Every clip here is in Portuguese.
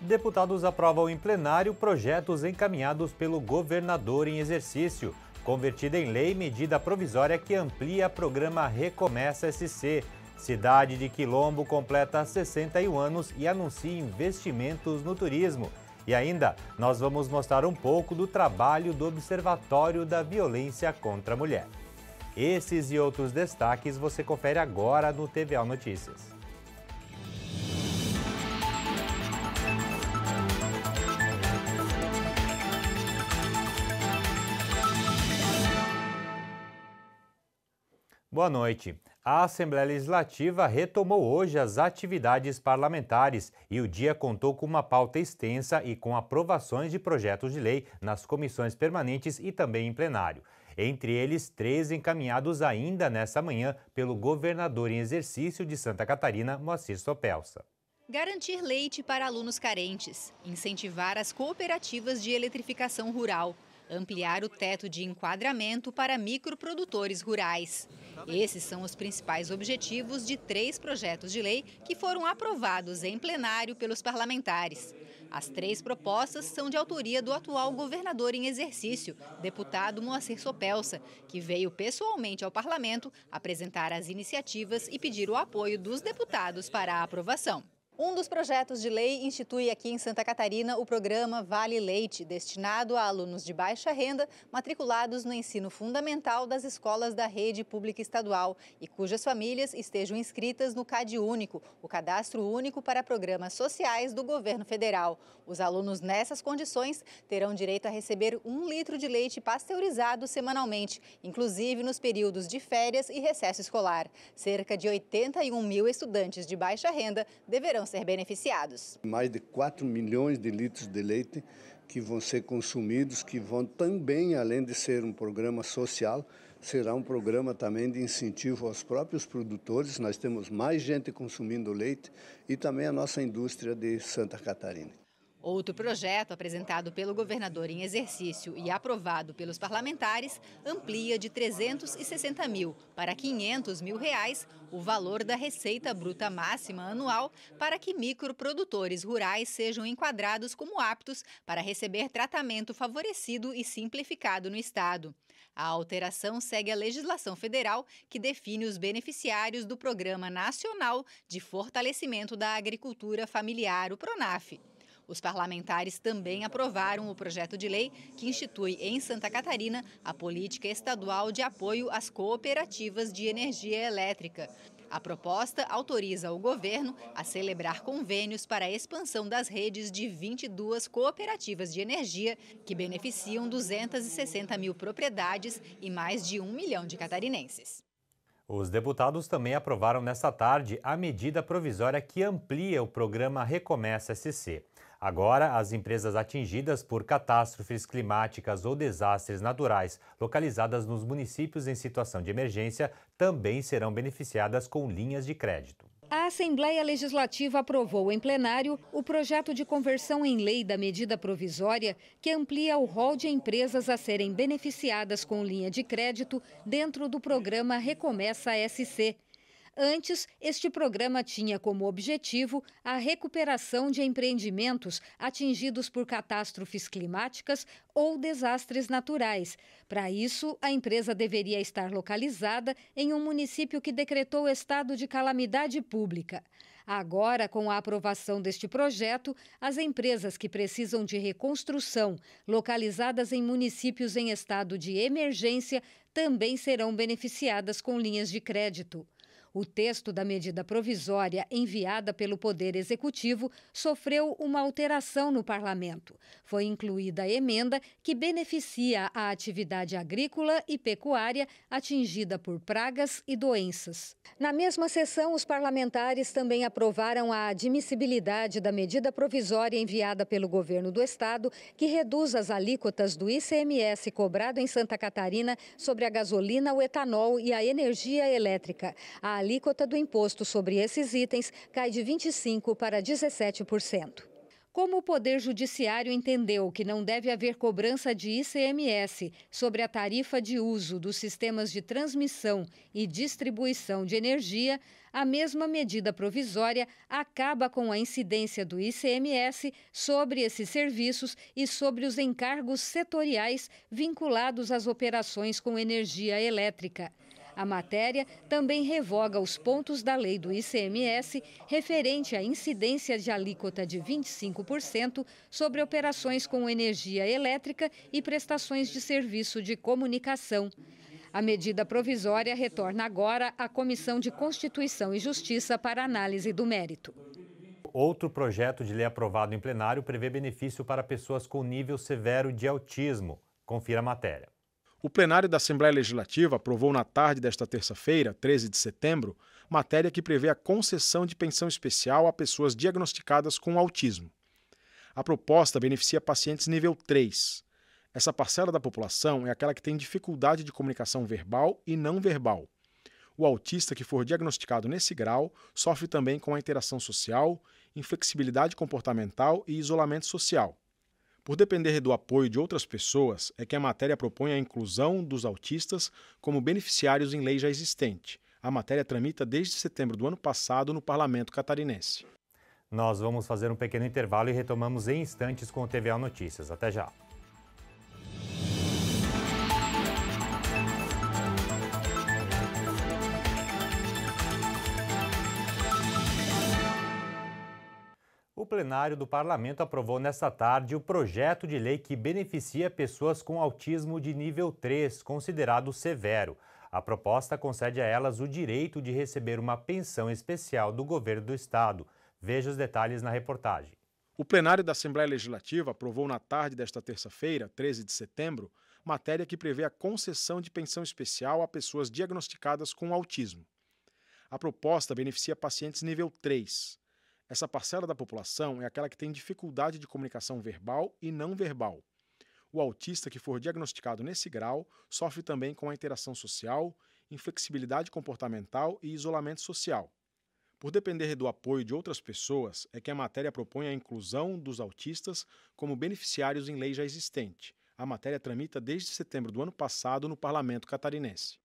Deputados aprovam em plenário projetos encaminhados pelo governador em exercício. Convertida em lei, medida provisória que amplia o programa Recomeça SC. Cidade de Quilombo completa 61 anos e anuncia investimentos no turismo. E ainda, nós vamos mostrar um pouco do trabalho do Observatório da Violência contra a Mulher. Esses e outros destaques você confere agora no TVA Notícias. Boa noite. A Assembleia Legislativa retomou hoje as atividades parlamentares e o dia contou com uma pauta extensa e com aprovações de projetos de lei nas comissões permanentes e também em plenário. Entre eles, três encaminhados ainda nesta manhã pelo governador em exercício de Santa Catarina, Moacir Sopelsa. Garantir leite para alunos carentes, incentivar as cooperativas de eletrificação rural, ampliar o teto de enquadramento para microprodutores rurais. Esses são os principais objetivos de três projetos de lei que foram aprovados em plenário pelos parlamentares. As três propostas são de autoria do atual governador em exercício, deputado Moacir Sopelsa, que veio pessoalmente ao parlamento apresentar as iniciativas e pedir o apoio dos deputados para a aprovação. Um dos projetos de lei institui aqui em Santa Catarina o programa Vale Leite, destinado a alunos de baixa renda matriculados no ensino fundamental das escolas da rede pública estadual e cujas famílias estejam inscritas no CAD Único, o cadastro único para programas sociais do governo federal. Os alunos nessas condições terão direito a receber um litro de leite pasteurizado semanalmente, inclusive nos períodos de férias e recesso escolar. Cerca de 81 mil estudantes de baixa renda deverão ser beneficiados. Mais de 4 milhões de litros de leite que vão ser consumidos, que vão também, além de ser um programa social, será um programa também de incentivo aos próprios produtores. Nós temos mais gente consumindo leite e também a nossa indústria de Santa Catarina. Outro projeto, apresentado pelo governador em exercício e aprovado pelos parlamentares, amplia de 360 mil para 500 mil reais o valor da receita bruta máxima anual para que microprodutores rurais sejam enquadrados como aptos para receber tratamento favorecido e simplificado no Estado. A alteração segue a legislação federal que define os beneficiários do Programa Nacional de Fortalecimento da Agricultura Familiar, o PRONAF. Os parlamentares também aprovaram o projeto de lei que institui em Santa Catarina a política estadual de apoio às cooperativas de energia elétrica. A proposta autoriza o governo a celebrar convênios para a expansão das redes de 22 cooperativas de energia, que beneficiam 260 mil propriedades e mais de um milhão de catarinenses. Os deputados também aprovaram nesta tarde a medida provisória que amplia o programa Recomeça SC. Agora, as empresas atingidas por catástrofes climáticas ou desastres naturais localizadas nos municípios em situação de emergência também serão beneficiadas com linhas de crédito. A Assembleia Legislativa aprovou em plenário o projeto de conversão em lei da medida provisória que amplia o rol de empresas a serem beneficiadas com linha de crédito dentro do programa Recomeça SC. Antes, este programa tinha como objetivo a recuperação de empreendimentos atingidos por catástrofes climáticas ou desastres naturais. Para isso, a empresa deveria estar localizada em um município que decretou estado de calamidade pública. Agora, com a aprovação deste projeto, as empresas que precisam de reconstrução, localizadas em municípios em estado de emergência, também serão beneficiadas com linhas de crédito. O texto da medida provisória enviada pelo Poder Executivo sofreu uma alteração no parlamento. Foi incluída a emenda que beneficia a atividade agrícola e pecuária atingida por pragas e doenças. Na mesma sessão, os parlamentares também aprovaram a admissibilidade da medida provisória enviada pelo governo do estado que reduz as alíquotas do ICMS cobrado em Santa Catarina sobre a gasolina, o etanol e a energia elétrica. A alíquota do imposto sobre esses itens cai de 25% para 17%. Como o Poder Judiciário entendeu que não deve haver cobrança de ICMS sobre a tarifa de uso dos sistemas de transmissão e distribuição de energia, a mesma medida provisória acaba com a incidência do ICMS sobre esses serviços e sobre os encargos setoriais vinculados às operações com energia elétrica. A matéria também revoga os pontos da lei do ICMS referente à incidência de alíquota de 25% sobre operações com energia elétrica e prestações de serviço de comunicação. A medida provisória retorna agora à Comissão de Constituição e Justiça para análise do mérito. Outro projeto de lei aprovado em plenário prevê benefício para pessoas com nível severo de autismo. Confira a matéria. O plenário da Assembleia Legislativa aprovou na tarde desta terça-feira, 13 de setembro, matéria que prevê a concessão de pensão especial a pessoas diagnosticadas com autismo. A proposta beneficia pacientes nível 3. Essa parcela da população é aquela que tem dificuldade de comunicação verbal e não verbal. O autista que for diagnosticado nesse grau sofre também com a interação social, inflexibilidade comportamental e isolamento social. Por depender do apoio de outras pessoas, é que a matéria propõe a inclusão dos autistas como beneficiários em lei já existente. A matéria tramita desde setembro do ano passado no parlamento catarinense. Nós vamos fazer um pequeno intervalo e retomamos em instantes com o TVA Notícias. Até já. O plenário do parlamento aprovou nesta tarde o projeto de lei que beneficia pessoas com autismo de nível 3, considerado severo. A proposta concede a elas o direito de receber uma pensão especial do governo do estado. Veja os detalhes na reportagem. O plenário da Assembleia Legislativa aprovou na tarde desta terça-feira, 13 de setembro, matéria que prevê a concessão de pensão especial a pessoas diagnosticadas com autismo. A proposta beneficia pacientes nível 3 essa parcela da população é aquela que tem dificuldade de comunicação verbal e não verbal. O autista que for diagnosticado nesse grau sofre também com a interação social, inflexibilidade comportamental e isolamento social. Por depender do apoio de outras pessoas, é que a matéria propõe a inclusão dos autistas como beneficiários em lei já existente. A matéria tramita desde setembro do ano passado no parlamento catarinense.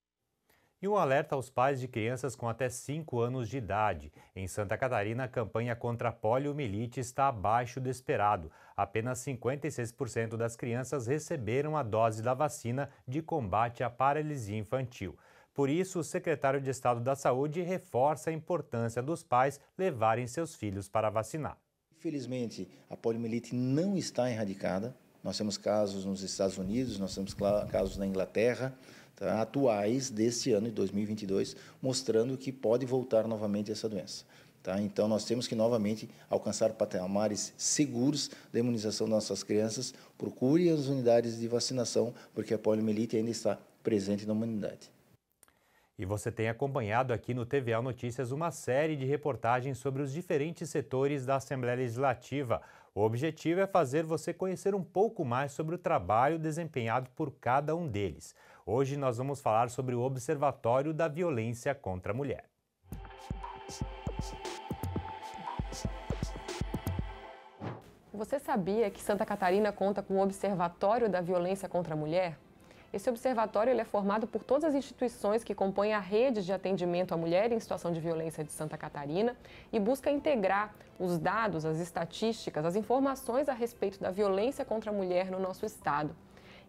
E um alerta aos pais de crianças com até 5 anos de idade. Em Santa Catarina, a campanha contra a poliomielite está abaixo do esperado. Apenas 56% das crianças receberam a dose da vacina de combate à paralisia infantil. Por isso, o secretário de Estado da Saúde reforça a importância dos pais levarem seus filhos para vacinar. Infelizmente, a poliomielite não está erradicada. Nós temos casos nos Estados Unidos, nós temos casos na Inglaterra tá, atuais deste ano de 2022, mostrando que pode voltar novamente essa doença. Tá? Então, nós temos que novamente alcançar patamares seguros da imunização das nossas crianças. Procure as unidades de vacinação, porque a poliomielite ainda está presente na humanidade. E você tem acompanhado aqui no TVA Notícias uma série de reportagens sobre os diferentes setores da Assembleia Legislativa. O objetivo é fazer você conhecer um pouco mais sobre o trabalho desempenhado por cada um deles. Hoje nós vamos falar sobre o Observatório da Violência contra a Mulher. Você sabia que Santa Catarina conta com o Observatório da Violência contra a Mulher? Esse observatório é formado por todas as instituições que compõem a rede de atendimento à mulher em situação de violência de Santa Catarina e busca integrar os dados, as estatísticas, as informações a respeito da violência contra a mulher no nosso estado.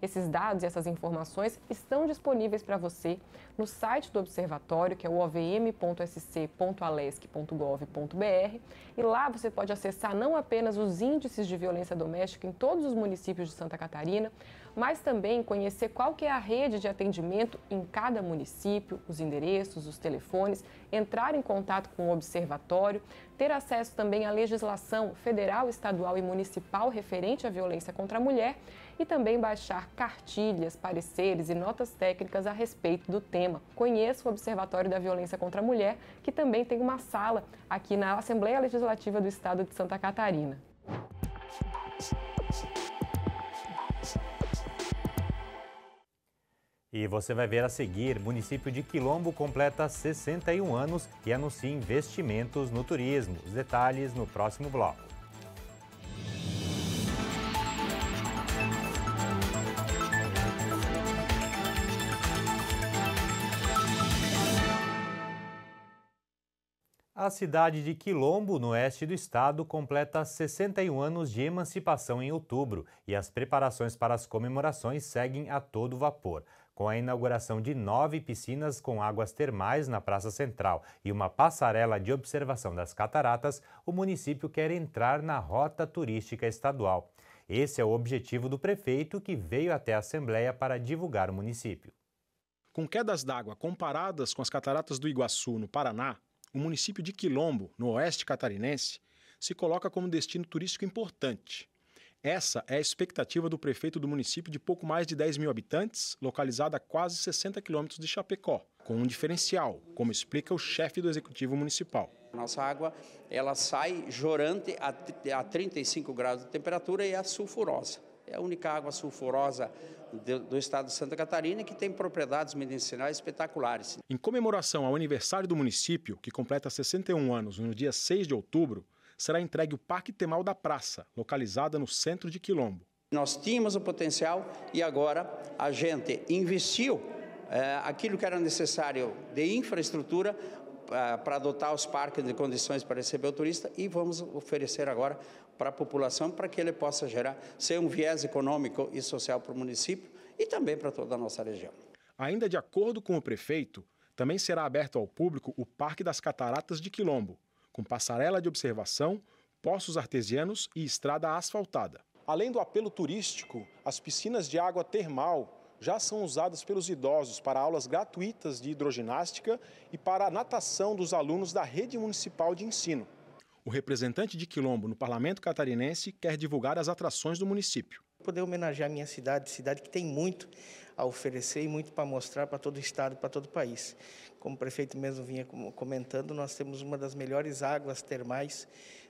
Esses dados e essas informações estão disponíveis para você no site do observatório, que é o ovm.sc.alesc.gov.br, e lá você pode acessar não apenas os índices de violência doméstica em todos os municípios de Santa Catarina, mas também conhecer qual que é a rede de atendimento em cada município, os endereços, os telefones, entrar em contato com o observatório, ter acesso também à legislação federal, estadual e municipal referente à violência contra a mulher e também baixar cartilhas, pareceres e notas técnicas a respeito do tema. Conheça o Observatório da Violência contra a Mulher, que também tem uma sala aqui na Assembleia Legislativa do Estado de Santa Catarina. E você vai ver a seguir, município de Quilombo completa 61 anos e anuncia investimentos no turismo. Os detalhes no próximo bloco. A cidade de Quilombo, no oeste do estado, completa 61 anos de emancipação em outubro e as preparações para as comemorações seguem a todo vapor. Com a inauguração de nove piscinas com águas termais na Praça Central e uma passarela de observação das cataratas, o município quer entrar na rota turística estadual. Esse é o objetivo do prefeito que veio até a Assembleia para divulgar o município. Com quedas d'água comparadas com as cataratas do Iguaçu, no Paraná, o município de Quilombo, no oeste catarinense, se coloca como destino turístico importante. Essa é a expectativa do prefeito do município de pouco mais de 10 mil habitantes, localizado a quase 60 quilômetros de Chapecó, com um diferencial, como explica o chefe do executivo municipal. Nossa água ela sai jorante a 35 graus de temperatura e é sulfurosa é a única água sulfurosa do estado de Santa Catarina que tem propriedades medicinais espetaculares. Em comemoração ao aniversário do município, que completa 61 anos no dia 6 de outubro, será entregue o Parque Temal da Praça, localizada no centro de Quilombo. Nós tínhamos o potencial e agora a gente investiu é, aquilo que era necessário de infraestrutura ah, para adotar os parques de condições para receber o turista e vamos oferecer agora para a população para que ele possa gerar, ser um viés econômico e social para o município e também para toda a nossa região. Ainda de acordo com o prefeito, também será aberto ao público o Parque das Cataratas de Quilombo, com passarela de observação, poços artesianos e estrada asfaltada. Além do apelo turístico, as piscinas de água termal já são usadas pelos idosos para aulas gratuitas de hidroginástica e para a natação dos alunos da rede municipal de ensino. O representante de Quilombo no parlamento catarinense quer divulgar as atrações do município. Poder homenagear minha cidade, cidade que tem muito a oferecer e muito para mostrar para todo o estado, para todo o país. Como o prefeito mesmo vinha comentando, nós temos uma das melhores águas termais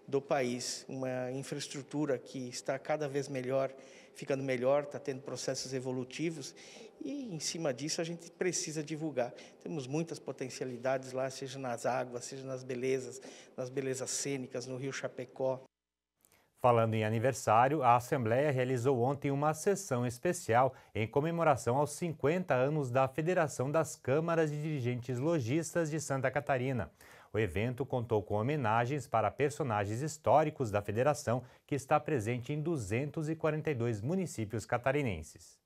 do país, uma infraestrutura que está cada vez melhor ficando melhor, está tendo processos evolutivos e, em cima disso, a gente precisa divulgar. Temos muitas potencialidades lá, seja nas águas, seja nas belezas, nas belezas cênicas, no Rio Chapecó. Falando em aniversário, a Assembleia realizou ontem uma sessão especial em comemoração aos 50 anos da Federação das Câmaras de Dirigentes Logistas de Santa Catarina. O evento contou com homenagens para personagens históricos da federação, que está presente em 242 municípios catarinenses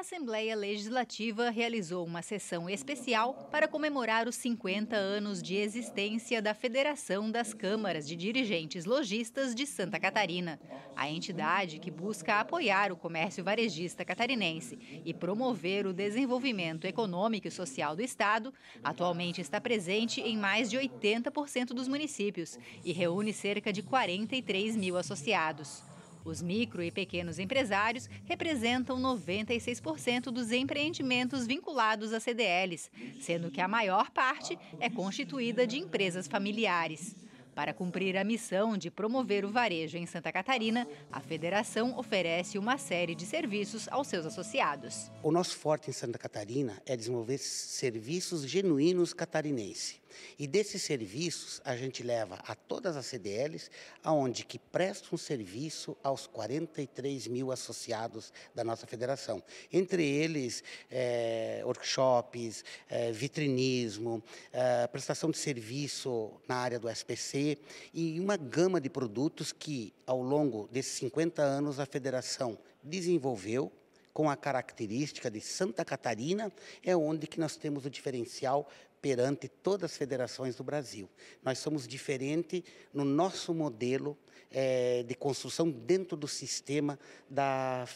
a Assembleia Legislativa realizou uma sessão especial para comemorar os 50 anos de existência da Federação das Câmaras de Dirigentes Logistas de Santa Catarina, a entidade que busca apoiar o comércio varejista catarinense e promover o desenvolvimento econômico e social do Estado, atualmente está presente em mais de 80% dos municípios e reúne cerca de 43 mil associados. Os micro e pequenos empresários representam 96% dos empreendimentos vinculados a CDLs, sendo que a maior parte é constituída de empresas familiares. Para cumprir a missão de promover o varejo em Santa Catarina, a federação oferece uma série de serviços aos seus associados. O nosso forte em Santa Catarina é desenvolver serviços genuínos catarinenses e desses serviços a gente leva a todas as CDLs, aonde que presta um serviço aos 43 mil associados da nossa federação. Entre eles, é, workshops, é, vitrinismo, é, prestação de serviço na área do SPC e uma gama de produtos que, ao longo desses 50 anos, a federação desenvolveu com a característica de Santa Catarina, é onde que nós temos o diferencial perante todas as federações do Brasil. Nós somos diferente no nosso modelo é, de construção dentro do sistema da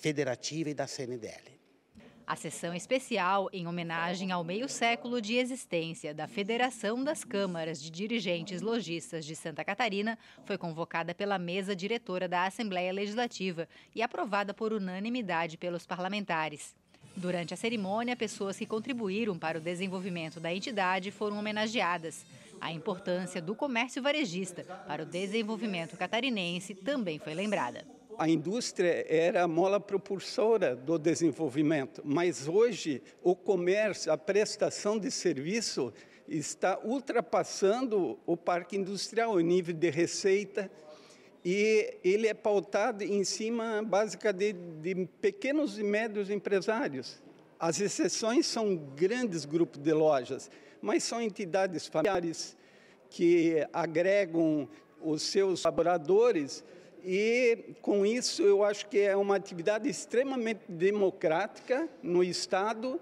federativa e da CNDL. A sessão especial em homenagem ao meio século de existência da Federação das Câmaras de Dirigentes Logistas de Santa Catarina foi convocada pela mesa diretora da Assembleia Legislativa e aprovada por unanimidade pelos parlamentares. Durante a cerimônia, pessoas que contribuíram para o desenvolvimento da entidade foram homenageadas. A importância do comércio varejista para o desenvolvimento catarinense também foi lembrada a indústria era a mola propulsora do desenvolvimento, mas hoje o comércio, a prestação de serviço está ultrapassando o parque industrial, o nível de receita, e ele é pautado em cima, básica, de, de pequenos e médios empresários. As exceções são grandes grupos de lojas, mas são entidades familiares que agregam os seus colaboradores e com isso eu acho que é uma atividade extremamente democrática no Estado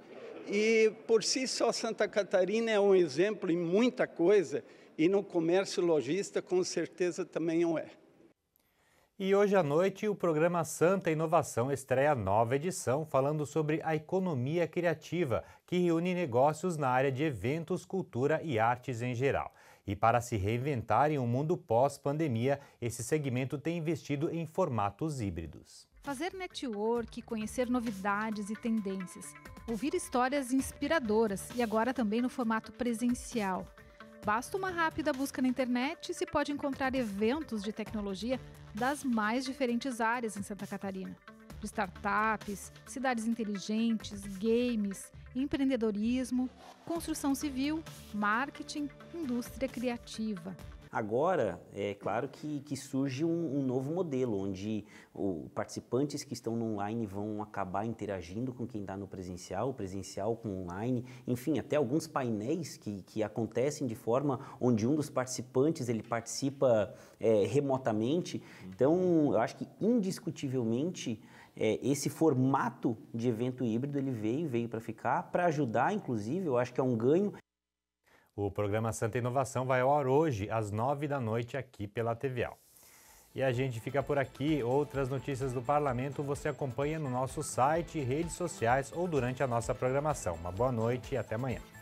e por si só Santa Catarina é um exemplo em muita coisa e no comércio lojista com certeza também o é. E hoje à noite o programa Santa Inovação estreia nova edição falando sobre a economia criativa, que reúne negócios na área de eventos, cultura e artes em geral. E para se reinventar em um mundo pós-pandemia, esse segmento tem investido em formatos híbridos. Fazer network, conhecer novidades e tendências, ouvir histórias inspiradoras e agora também no formato presencial. Basta uma rápida busca na internet e se pode encontrar eventos de tecnologia das mais diferentes áreas em Santa Catarina. De startups, cidades inteligentes, games, empreendedorismo, construção civil, marketing, indústria criativa. Agora, é claro que, que surge um, um, novo modelo, onde o, participantes que estão no online vão acabar interagindo com quem está no presencial, presencial com online, enfim, até alguns painéis que, que acontecem de forma onde um dos participantes ele participa é, remotamente. Então, eu acho que indiscutivelmente é, esse formato de evento híbrido ele veio, veio para ficar, para ajudar, inclusive, eu acho que é um ganho. O programa Santa Inovação vai ao ar hoje, às nove da noite, aqui pela TVAL. E a gente fica por aqui. Outras notícias do parlamento você acompanha no nosso site, redes sociais ou durante a nossa programação. Uma boa noite e até amanhã.